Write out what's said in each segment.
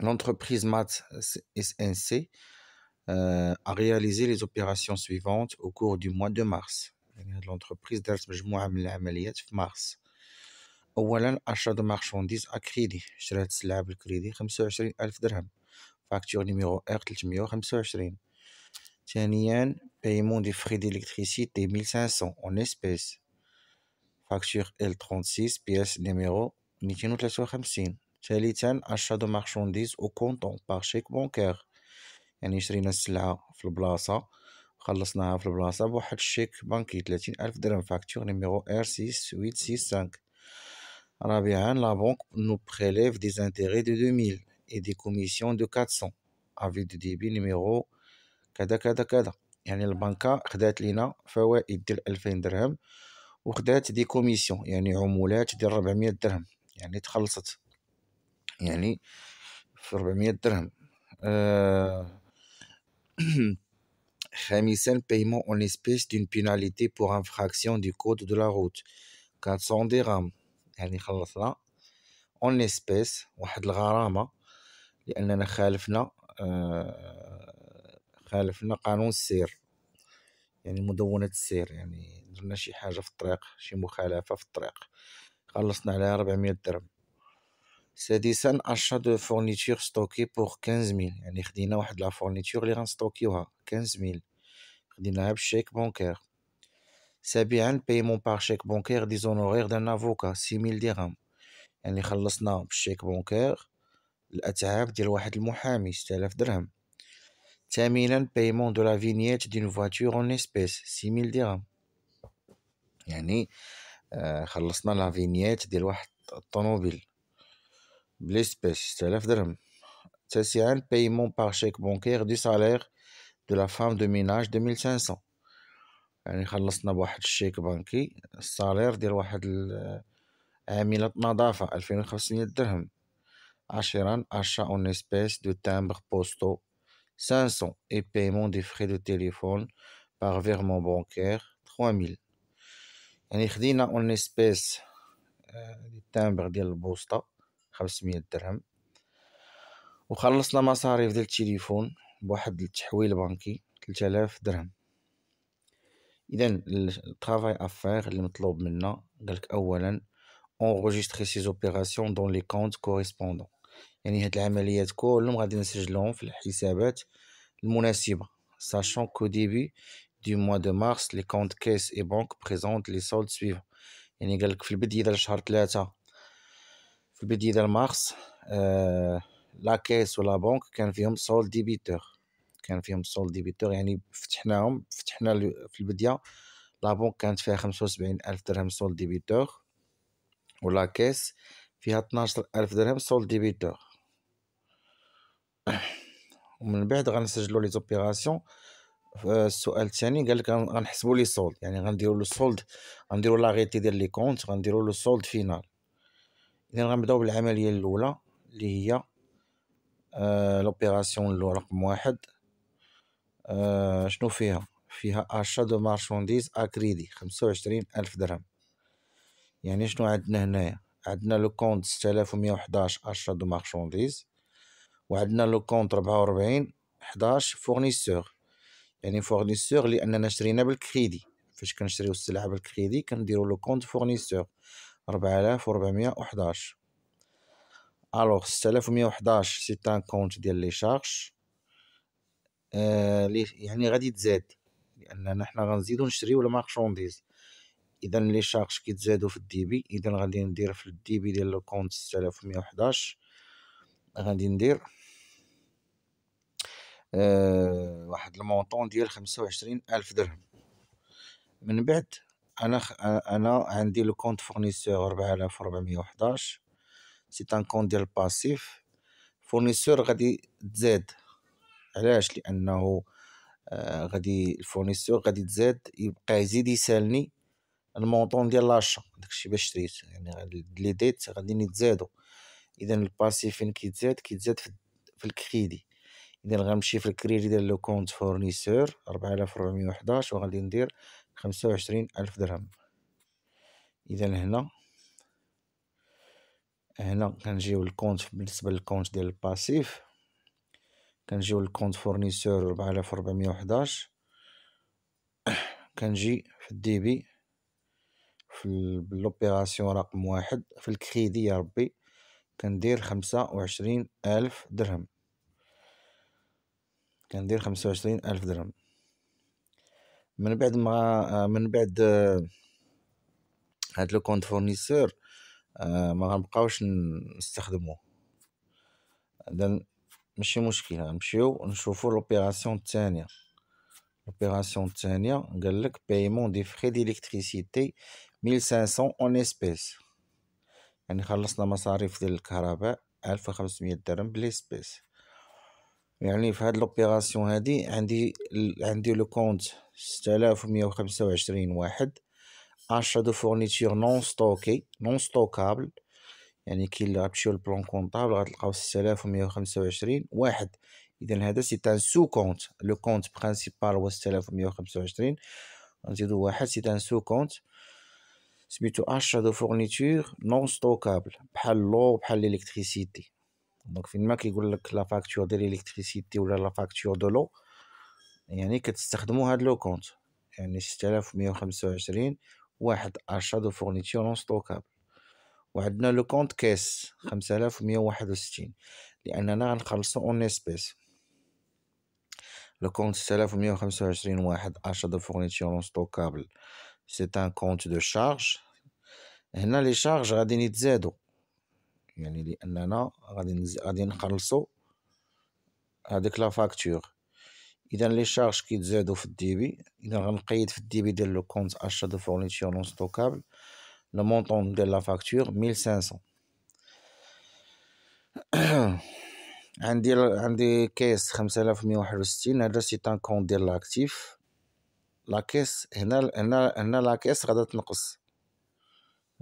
l'entreprise MATS SNC euh, a réalisé les opérations suivantes au cours du mois de mars. L'entreprise d'Ars Bjmouamliat mars. Voilà achat de marchandises à crédit. Je l'ai dit, le crédit, 25 000 Facture numéro R, 325 000 dirhams. paiement des frais d'électricité, 1,500 en espèces. Facture L36, pièce numéro 1 350 ثالثا achat دو marchandises او كونطون par شيك bancaire يعني شرينا السلعة في البلاصة خلصناها في البلاصة بواحد الشيك بنكي تلاتين ألف درهم فاكتور نيميرو ار سيس ويت سيس سانك رابعا لا بنك نو بريليف دي زانتيغي دو دو ميل اي دي كوميسيون دو كاتسون افي دو ديبي نيميرو كذا كذا كذا يعني البنكة خدات لينا فوائد ديال ألفين درهم وخدات دي كوميسيون يعني عمولات ديال ربعمية درهم يعني تخلصت يعني في 400 درهم خامسا بايمون اون اسبيس دون بيناليتي بوغ انفراكسيون دو كود دو لا روت 400 درهم يعني خلصنا اون اسبيس واحد الغرامه لاننا خالفنا آه، خالفنا قانون السير يعني مدونة السير يعني درنا شي حاجة في الطريق شي مخالفة في الطريق خلصنا عليها 400 درهم c'est achat de fournitures stockées pour 15 000. Il y a fourniture qui est stockée pour 15 000. Il y un chèque bancaire. C'est bien paiement par chèque bancaire des honoraires d'un avocat, 6 000 dirhams. Il y a un chèque bancaire, l'attaque de al 6 000 dirhams. paiement de la vignette d'une voiture en espèces, 6 000 dirhams. Il y a un chèque bancaire, de l'espèce, c'est un paiement par chèque bancaire du salaire de la femme de ménage de 1500. chèque خلصنا بواحد الشيك بانكي السالير ديال واحد عاملة نظافة 2500 درهم عشرا achat en espèce de timbre postaux 500 et paiement des frais de téléphone par virement bancaire 3000 يعني خدينا espèce espèces التمبر le poste خمسمية درهم وخلصنا مصاريف ديال التليفون بواحد التحويل بنكي تلتلاف درهم اذا الترافاي افير اللي مطلوب منا قالك اولا اونغوجيستري سي زوبيراسيون دون لي كونت كوريسبوندون يعني هاد العمليات كلهم غادي نسجلهم في الحسابات المناسبه sachant كو ديبي du موا دو مارس لي كونت caisse اي banque بريزونت لي soldes suivants يعني قالك في البداية ديال شهر 3 في البداية ديال مارس آه، لا كيس ولا بنك كان فيهم سول ديبيتور كان فيهم سول ديبيتور يعني فتحناهم فتحنا في البداية لا بنك كانت فيها خمسة وسبعين ألف درهم سول ديبيتور ولا كيس فيها طناشر ألف درهم سول ديبيتور ومن بعد غنسجلو لي زوبيراسيون آه، السؤال الثاني قال لك غنحسبوا لي سولد يعني غنديروا لو سولد غنديروا لاغيتي ديال لي كونت غنديروا لو سولد فينال اذا غنبداو بالعملية الأولى اللي هي لوبيراسيون آه، لو رقم واحد آه، شنو فيها فيها أشا دو مارشونديز أكريدي خمسة وعشرين ألف درهم يعني شنو عندنا هنايا عندنا لو كونت ستلاف ومية وحداش أشا دو مارشونديز وعندنا لو كونت ربعة وربعين حداش فورنيسور يعني فورنيسور لأننا شرينا بالكريدي فاش كنشريو السلعة بالكريدي كنديرو لو كونت فورنيسور 4411 الوغ 6111 سي ان كونت ديال لي شارج آه يعني غادي تزاد لاننا حنا غنزيدو نشريو المارشونديز اذا لي شارج كيتزادو في الديبي اذا غادي ندير في الديبي ديال لو كونت 6111 غادي ندير آه، واحد المونطون ديال 25000 درهم من بعد انا خ... انا عندي لو كونت فورنيسور 4411 سي ان كونت ديال الباسيف فورنيسور غادي تزاد علاش لانه آه، غادي الفورنيسور غادي تزاد يبقى يزيد يسالني المونطون ديال لاشا داكشي باش شريت يعني لي ديت غادي يتزادو اذا الباسيف فين كيتزاد كيتزاد في, في الكريدي اذا غنمشي في الكريدي ديال لو كونت فورنيسور 4411 وغادي ندير خمسة وعشرين ألف درهم إذا هنا هنا كنجيو الكونت بالنسبة للكونت ديال الباسيف كنجيو الكونت فورنيسور ربعة آلاف وربعمية وحداش كنجي في الديبي في لوبيراسيون رقم واحد في الكريدي يا ربي كندير خمسة وعشرين ألف درهم كندير خمسة وعشرين ألف درهم من بعد ما آه، من بعد آه، هاد لو كونت فورنيسور آه، ما غنبقاوش نستخدموه اذا ماشي مشكل نمشيو نشوفو لوبيراسيون الثانيه لوبيراسيون الثانيه قال لك بايمون دي فري ديليكتريسيتي 1500 اون اسبيس يعني خلصنا مصاريف ديال الكهرباء 1500 درهم بالاسبيس يعني في هاد لوبيراسيون هادي عندي عندي لو كونت 6125 واحد اشا دو فورنيتور نون ستوكي نون ستوكابل يعني كي اللي غتمشيو للبلون كونطابل غتلقاو 6125 واحد اذا هذا سي تان سو كونت لو كونت برينسيبال هو 6125 نزيدو واحد سي تان سو كونت سميتو اشا دو فورنيتور نون ستوكابل بحال لو بحال ليكتريسيتي دونك فين ما كيقول لك لا فاكتور ديال الكتريسيتي ولا لا فاكتور دو لو يعني كتستخدموا هاد لو كونت يعني 6125 واحد اشا دو فورنيتور اون ستوكابل وعندنا لو كونت كاس 5161 لاننا غنخلصو اون اسبيس لو كونت 6125 واحد اشا دو فورنيتور اون ستوكابل سي ان كونت دو شارج هنا لي شارج غادي يتزادو يعني لاننا غادي غادي نخلصوا هذيك لا فاكتور اذا لي شارج كيتزادوا في الديبي اذا غنقيد في الديبي ديال لو كونت اشا دو فورنيتور نون ستوكابل لو مونطون ديال لا فاكتور 1500 عندي عندي كيس 5161 هذا سي تان كونت ديال لاكتيف لا كيس هنا هنا هنا لا كيس غادا تنقص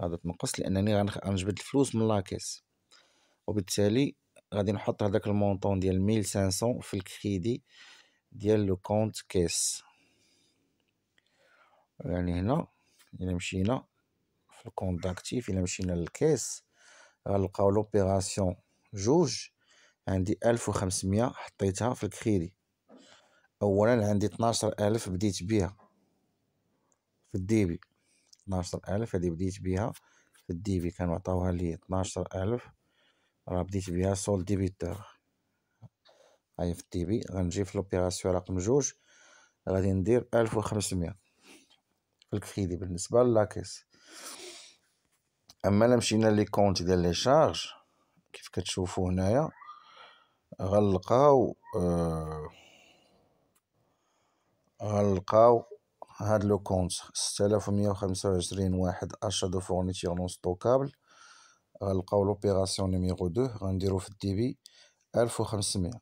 غادا تنقص لانني غنجبد الفلوس من لا كيس وبالتالي غادي نحط هذاك المونطون ديال 1500 في الكريدي ديال لو كونت كيس يعني هنا الى مشينا في الكونت داكتيف الى مشينا للكيس غنلقاو لوبيراسيون جوج عندي 1500 حطيتها في الكريدي اولا عندي 12000 بديت بها في الديبي 12000 هذه بديت بها في الديبي كانوا عطاوها لي 12000 راه بديت بها سول ديبيتور هاي في الدي بي غنجي في لوبيراسيون رقم جوج غادي ندير ألف وخمسمية في الكريدي بالنسبة للاكيس أما لمشينا لي كونت ديال لي شارج كيف كتشوفو هنايا غنلقاو آه غنلقاو هاد لو كونت ميه و ومية وخمسة وعشرين واحد أشا دو فورنيتيغ نون ستوكابل غنلقاو لوبيراسيون نيميرو دو غنديرو في الديبي ألف وخمسمية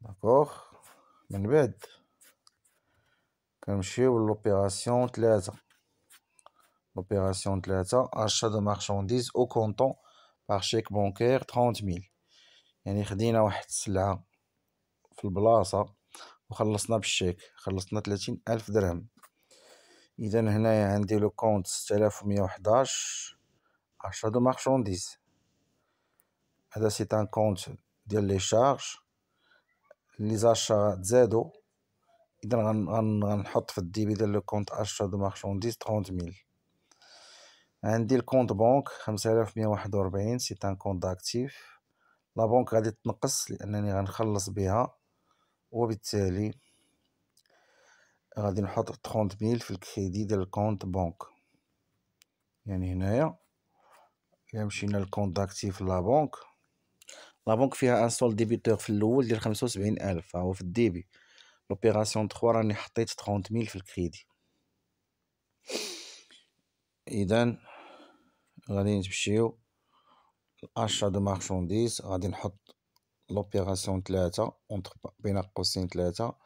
داكوغ من بعد كنمشيو لوبيراسيون تلاتة لوبيراسيون تلاتة أشا دو مارشانديز أو كونطون باغ شيك بونكير تخونت ميل يعني خدينا واحد السلعة في البلاصة وخلصنا بالشيك خلصنا تلاتين ألف درهم اذا هنايا عندي لو كونت 6111 اشا دو مارشانديز هذا سي ان كونت ديال لي شارج لي زاشا تزادو اذا غنحط في الديبي ديال لو كونت اشا دو مارشانديز 30000 عندي الكونت بنك 5141 سي ان كونت داكتيف لا بنك غادي تنقص لانني غنخلص بها وبالتالي غادي نحط 30000 في الكريدي ديال الكونت بنك يعني هنايا الا مشينا للكونت داكتيف لا بنك لا بنك فيها ان سول ديبيتور في الاول ديال 75000 ها هو في الديبي لوبيراسيون 3 راني حطيت 30000 في الكريدي اذا غادي نمشيو الاشا دو مارشونديز غادي نحط لوبيراسيون 3 اونتر بين قوسين 3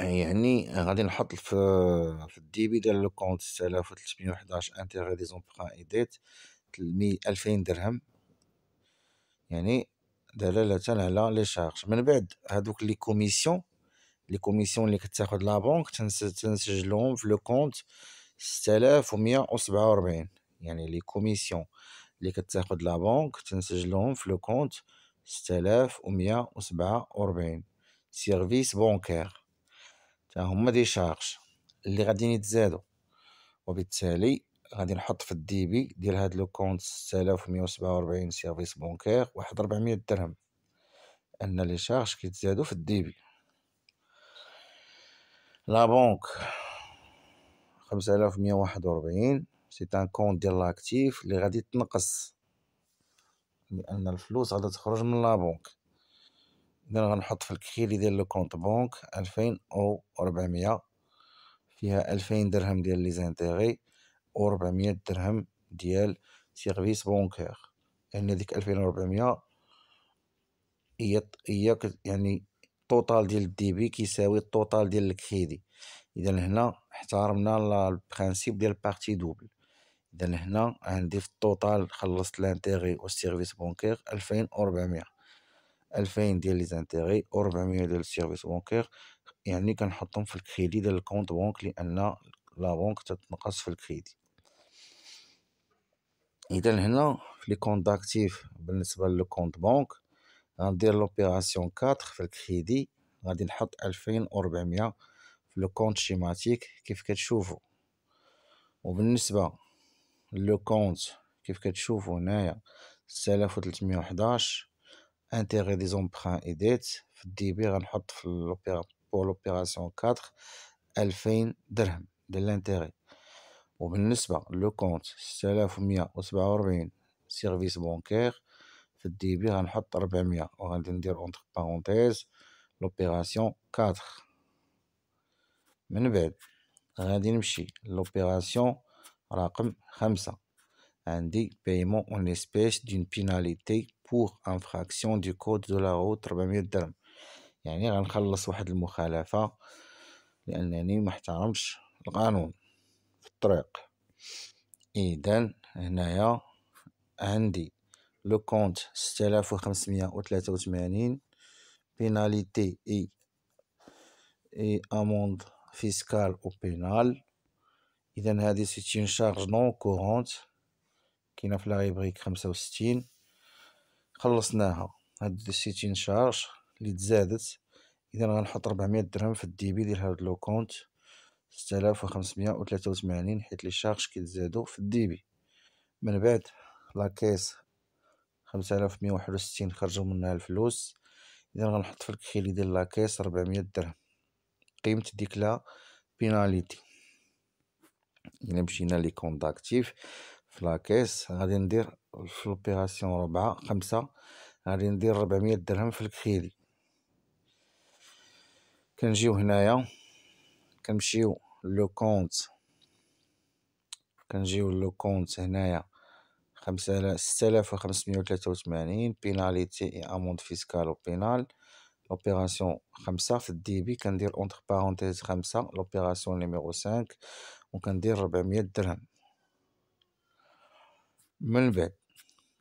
يعني غادي نحط في الديبي ديال لو كونت 6311 انتيغري دي زومبران ايديت 2000 درهم يعني دلالة على لي شارج من بعد هادوك لي كوميسيون لي كوميسيون اللي كتاخد لا بونك تنسجلهم في لو كونت 6147 يعني لي كوميسيون اللي كتاخد لا بونك تنسجلهم في لو كونت 6147 سيرفيس بونكير هما دي شارج اللي غاديين يتزادوا وبالتالي غادي نحط في الدي بي ديال هاد لو كونت 6147 سيرفيس بونكير واحد 400 درهم ان لي شارج كيتزادوا في الدي بي لا بونك 5141 سي ان كونت ديال لاكتيف اللي غادي تنقص لان الفلوس غادا تخرج من لا بونك إذا غنحط في الكريدي ديال لو كونط بونك ألفين ربعمية فيها ألفين درهم ديال لي زانتيغي و ربعمية درهم ديال سيرفيس بونكير لأن يعني ديك ألفين هي هي يعني الطوطال ديال الديبي كيساوي الطوطال ديال الكريدي اذا هنا احترمنا البرانسيب ديال بارتي دوبل اذا هنا عندي في الطوطال خلصت لانتيغي والسيرفيس بونكير 2400 ألفين ديال لي زانتيغي أو ربعمية ديال السيرفيس بونكير يعني كنحطهم في الكريدي ديال الكونت بونك لأن لا بونك تتنقص في الكريدي إذا هنا في لي كونت داكتيف بالنسبة كونت بونك غندير لوبيراسيون كاتر في الكريدي غادي نحط ألفين أو ربعمية في لو كونت شيماتيك كيف كتشوفو وبالنسبة لو كونت كيف كتشوفو هنايا ستة آلاف تلتمية حداش intérêt des emprunts et dettes, pour l'opération 4, elle dirhams de l'intérêt. Au le compte, cela fait le service bancaire, on entre parenthèses l'opération 4. l'opération Rakam Khamsa, indique paiement en espèce d'une pénalité بور انفراكسيون دو كود دو لا روت 400 درهم يعني غنخلص واحد المخالفة لأنني محترمش القانون في الطريق اذا هنايا عندي لو كونت 6583 بيناليتي اي اي اموند فيسكال او بينال اذا هذه ستين شارج نون كورونت كاينه في لا ريبريك خمسة خلصناها هاد الستين شارج اللي تزادت اذا غنحط ربعمية درهم في الديبي ديال هاد لو كونت 6583 حيت لي شارج كيتزادو في الديبي من بعد لاكيس خمسالاف مية واحد خرجو منها الفلوس اذا غنحط في الكخيلي ديال لاكيس ربعمية درهم قيمة ديك لا بيناليتي الى مشينا لي كونتاكتيف في في لاكيس غادي ندير في لوبيراسيون ربعة خمسة غادي ندير ربعمية درهم في الكخيلي كنجيو هنايا كنمشيو لو كونت كنجيو لو كونت هنايا خمسة ستة آلاف وخمسمية وتلاتة وثمانين بيناليتي اي أموند فيسكال و بينال لوبيراسيون خمسة في الديبي كندير اونتر بارونتيز خمسة لوبيراسيون نيميرو سانك وكندير ربعمية درهم من بعد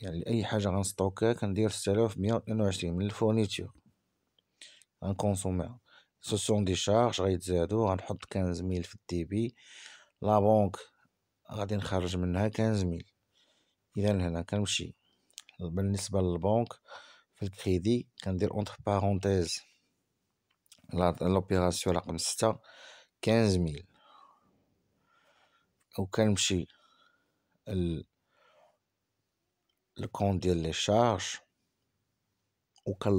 يعني اي حاجة غنستوكها كندير ستلاف مية واتنين وعشرين من الفورنيتور غنكونسوميها سوسيون دي شارج غيتزادو غنحط 15000 ميل في بي لا بونك غادي نخرج منها 15000 ميل اذا هنا كنمشي بالنسبه للبنك في الكريدي كندير اونتر بارونتيز لوبيراسيون رقم ستة 15000 ميل وكنمشي le compte de les charges ou cas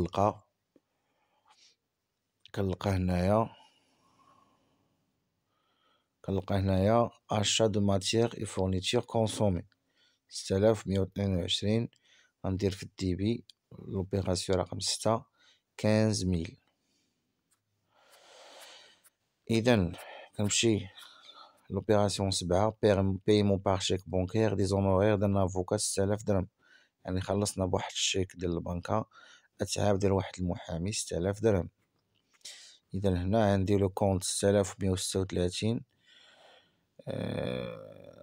quelqu'un quelqu'un achat de matière et fournitures consommées c'est l'œuf on dirait que le débit, l'opération est comme ça, 15 000. Et donc, comme si l'opération se barre, paiement par chèque bancaire, des honoraires d'un avocat, c'est l'œuf يعني خلصنا بواحد الشيك ديال البنكة اتعاب ديال واحد المحامي ستالاف درهم اذا هنا عندي لو كونت ستالاف مية وستة وتلاتين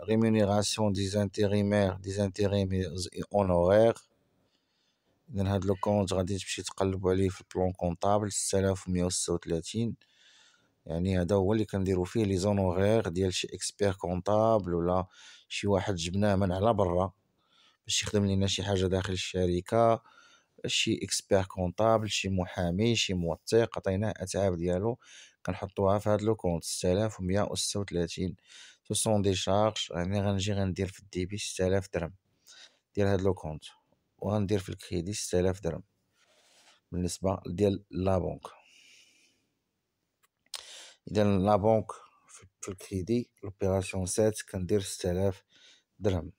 ريمونيغاسيون دي زانتيغيمير دي زانتيغيمير اونوغيغ اذا هاد لو كونت غادي تمشي تقلبو عليه في البلون كونطابل ستالاف مية وستة وتلاتين يعني هذا هو اللي كنديرو فيه لي زونوغيغ ديال شي اكسبير كونطابل ولا شي واحد جبناه من على برا باش يخدم لنا شي حاجه داخل الشركه شي اكسبير كونطابل شي محامي شي موثق عطيناه اتعاب ديالو كنحطوها في هاد لو كونط 6136 سو سون دي شارج يعني غنجي غندير في الديبي 6000 درهم ديال هاد لو كونط وغندير في الكريدي 6000 درهم بالنسبه ديال لا بونك اذا لا بونك في الكريدي لوبيراسيون 7 كندير 6000 درهم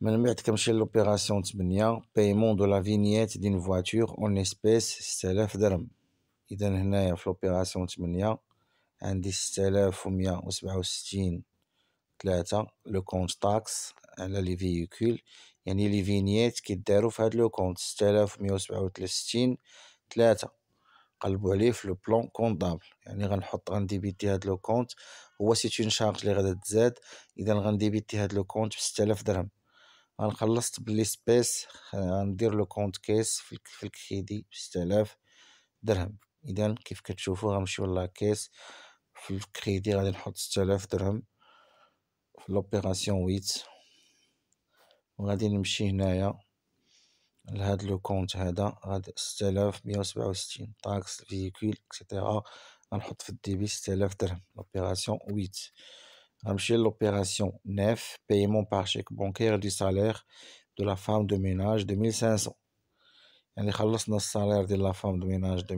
من بعد كنمشي لوبيراسيون 8 بايمون دو لا فينيت دين فواتور اون اسبيس 6000 درهم اذا هنايا في لوبيراسيون 8 عندي 6167 3 لو كونت تاكس على لي فييكول يعني لي فينيت كيدارو في هاد لو كونت 6167 3 قلبوا عليه في لو بلون كونطابل يعني غنحط غنديبيتي هاد لو كونت هو سيت اون شارج اللي غادا تزاد اذا غنديبيتي هاد لو كونت ب 6000 درهم غنخلصت بلي سبيس غندير لو كونت كيس في الكريدي بستلاف درهم اذا كيف كتشوفوا غنمشيو للا كيس في الكريدي غادي نحط 6000 درهم في لوبيراسيون ويت وغادي نمشي هنايا لهاد لو كونت هذا غادي 6167 طاكس فيكول اكسيتيرا غنحط في الديبي 6000 درهم لوبيراسيون ويت l'opération 9, paiement par chèque bancaire du salaire de la femme de ménage de 1500. le salaire de la femme de ménage de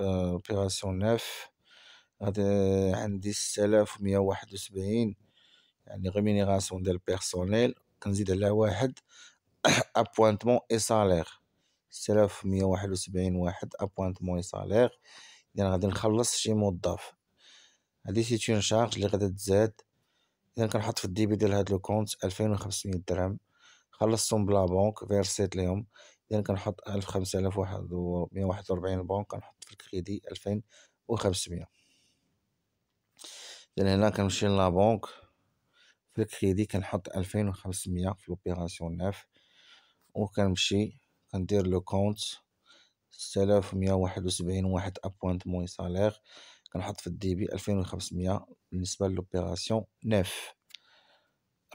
euh, l'opération rémunération du personnel. appointement et salaire. appointment واحد appointement et salaire. le salaire. هادي سيت اون شارج لي غادا تزاد اذا كنحط في الديبي ديال هاد لو كونت ألفين خمسمية درهم خلصتهم بلا بنك فيرسيت ليهم اذا كنحط ألف خمسالاف واحد ومية واحد ربعين بنك كنحط في الكريدي ألفين خمسمية اذا هنا كنمشي بونك في الكريدي كنحط ألفين خمسمية في لوبيراسيون ناف وكنمشي كندير لو كونت ستالاف آلاف مية واحد سبعين واحد ابوانت موي سالير نحط في الدي بي 2500 بالنسبه لوبيراسيون 9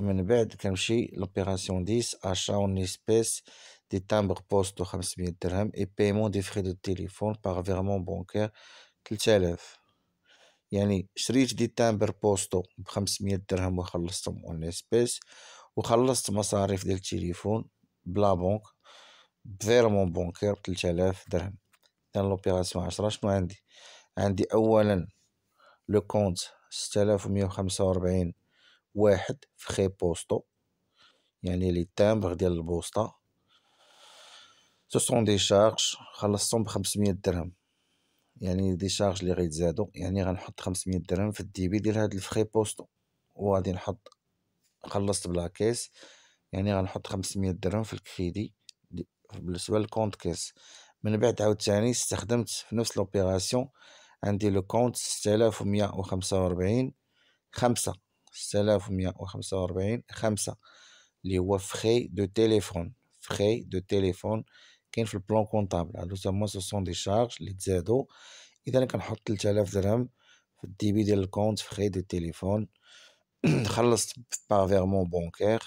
من بعد كنمشي لوبيراسيون 10 اشا اون اسبيس دي تامبر بوست 500 درهم اي بايمون دي فري دو تيليفون باغ فيرمون بونكير 3000 يعني شريت دي تامبر بوستو ب 500 درهم وخلصتهم اون اسبيس وخلصت مصاريف ديال التليفون بلا بونك بفيرمون بونكير ب 3000 درهم دان لوبيراسيون 10 شنو عندي عندي أولا لو كونت 6145 واحد في خي واحد فخي بوستو يعني لي تامبر ديال البوسطة سوسون سون دي شارج خلصتهم بخمسمية درهم يعني دي شارج اللي غيتزادو يعني غنحط خمسمية درهم في الديبي ديال هاد الفخي بوستو وغادي نحط خلصت بلا كيس يعني غنحط خمسمية درهم في الكريدي بالنسبة للكونت كيس من بعد عاوتاني استخدمت في نفس لوبيراسيون عندي لو كونت ستلاف ومية وخمسة وربعين خمسة ستلاف ومية وخمسة وربعين خمسة اللي هو فخي دو تيليفون فخي دو تيليفون كاين في البلان كونطابل هادو تما سو سون دي شارج اللي تزادو اذا كنحط تلتالاف درهم في الديبي ديال الكونت فخي دو تيليفون خلصت باغ فيغمون بونكير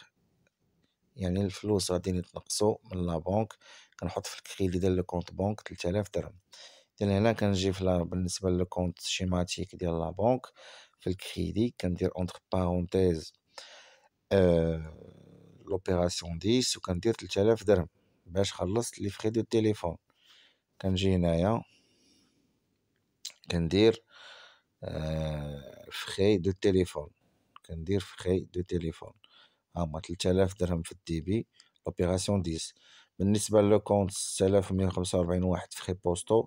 يعني الفلوس غادي يتنقصوا من لا بنك كنحط في الكريدي ديال الكونت بنك 3000 درهم ديال هنا كنجي في بالنسبه للكونت شيماتيك ديال لا بنك في الكريدي كندير اونتر بارونتيز أه لوبيراسيون 10 وكندير 3000 درهم باش خلصت لي فري دو تيليفون كنجي هنايا كندير أه فخي دو تيليفون كندير فخي دو تيليفون ها هما 3000 درهم في الديبي لوبيراسيون 10 بالنسبه لو كونت 6145 واحد فخي بوستو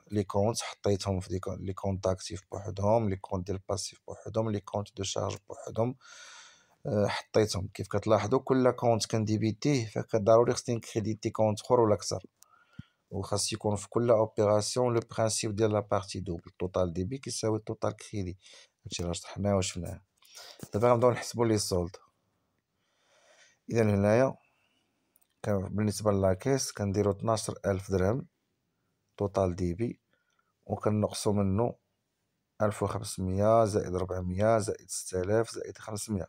لي كونت حطيتهم في لي كونت اكتيف بوحدهم لي كونت ديال باسيف بوحدهم لي كونت دو شارج بوحدهم آه، حطيتهم كيف كتلاحظوا كل كونت كنديبيتيه فكضروري خصني نكريديتي كونت اخر ولا اكثر وخاص يكون في كل اوبيراسيون لو برينسيپ ديال لابارتي دوبل توتال ديبي كيساوي توتال كريدي هادشي راه شرحناه وشفناه دابا غنبداو نحسبوا لي سولد اذا هنايا بالنسبه للاكيس كنديرو 12000 درهم توتال ديبي وكنقصوا منه ألف وخمسمية زائد ربعمية زائد ستالاف زائد خمسمية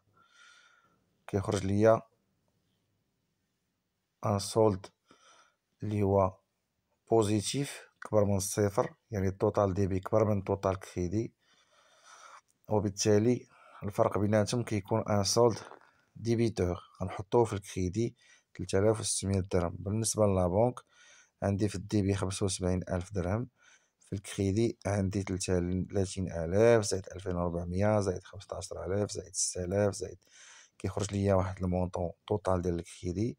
كيخرج ليا ان سولد اللي هو بوزيتيف كبر من الصفر يعني التوتال ديبي كبر من التوتال كريدي وبالتالي الفرق بيناتهم كيكون ان سولد ديبيتور غنحطوه في الكريدي 3600 درهم بالنسبه للابونك عندي في الديبي 75000 درهم في الكريدي عندي 30000 زائد 2400 زائد 15000 زائد 6000 زائد كيخرج ليا واحد المونطون طوطال ديال الكريدي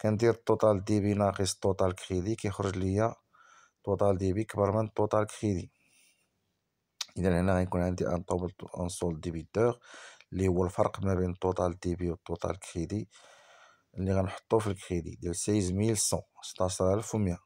كندير توتال دي بي ناقص توتال كريدي كيخرج ليا طوطال دي بي كبر من توتال كريدي اذا هنا غيكون عندي ان طوبل ان سول ديبيتور اللي هو الفرق ما بين توتال دي بي والطوطال كريدي اللي غنحطو في الكريدي ديال 16100 16100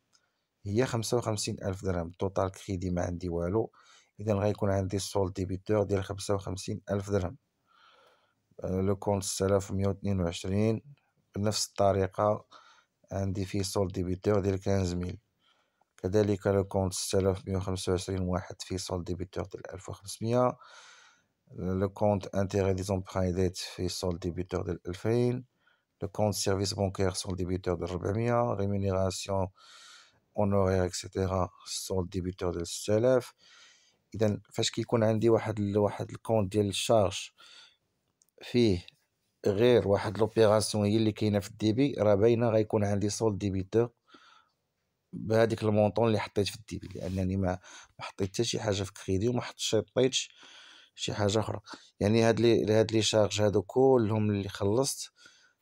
هي خمسة وخمسين ألف درهم توتال كريدي ما عندي والو إذا غيكون عندي سول ديبيتور ديال خمسة وخمسين ألف درهم آه، لو كونت سلاف مية واتنين وعشرين بنفس الطريقة عندي فيه سول ديبيتور ديال كانز ميل كذلك لو كونت سلاف مية وخمسة وعشرين واحد فيه سول ديبيتور ديال ألف وخمسمية لو كونت انتيغي دي زومبخان ديت فيه سول ديبيتور ديال ألفين لو كونت سيرفيس بونكير سول ديبيتور ديال ربعمية ريمينيراسيون اونورير اكسيتيرا سون ديبيتور ديال 6000 اذا فاش كيكون عندي واحد واحد الكونت ديال الشارج فيه غير واحد لوبيراسيون هي اللي كاينه في الديبي راه باينه غيكون عندي سول ديبيتور بهذيك المونطون اللي حطيت في الديبي لانني ما ما حطيت حتى شي حاجه في كريدي وما حطيتش شي حاجه اخرى يعني هاد لي هاد لي شارج هادو كلهم اللي خلصت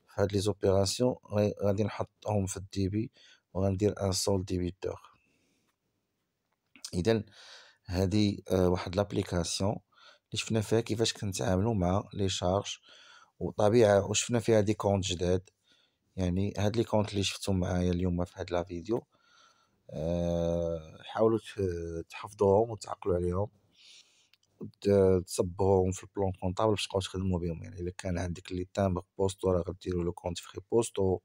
في هاد لي زوبيراسيون غادي نحطهم في الديبي وغندير سول ديبيتور اذا هذه آه، واحد لابليكاسيون اللي شفنا فيها كيفاش كنتعاملوا مع لي شارج وطبيعه وشفنا فيها دي كونت جداد يعني هاد لي كونت اللي شفتهم معايا اليوم في هاد لا فيديو أه حاولوا تحفظوهم وتعقلوا عليهم تصبوهم في البلون كونطابل باش تقاو تخدموا بهم يعني الا كان عندك لي تامبر بوستو راه غديروا لو كونت فري بوستو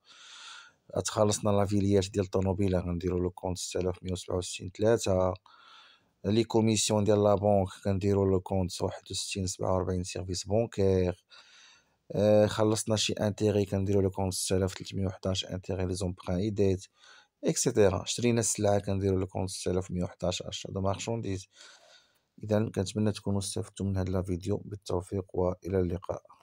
تخلصنا لا فيليات ديال الطوموبيله غنديروا لو كونت 6167 3 لي كوميسيون ديال لا بنك كنديروا لو كونت 61 47 سيرفيس بونكير آه، خلصنا شي انتيغي كنديروا لو كونت 6311 انتيغي لي زومبران ايديت اكسيتيرا شرينا السلعه كنديروا لو كونت 6111 اشهر مارشونديز اذا كنتمنى تكونوا استفدتوا من هذا الفيديو بالتوفيق والى اللقاء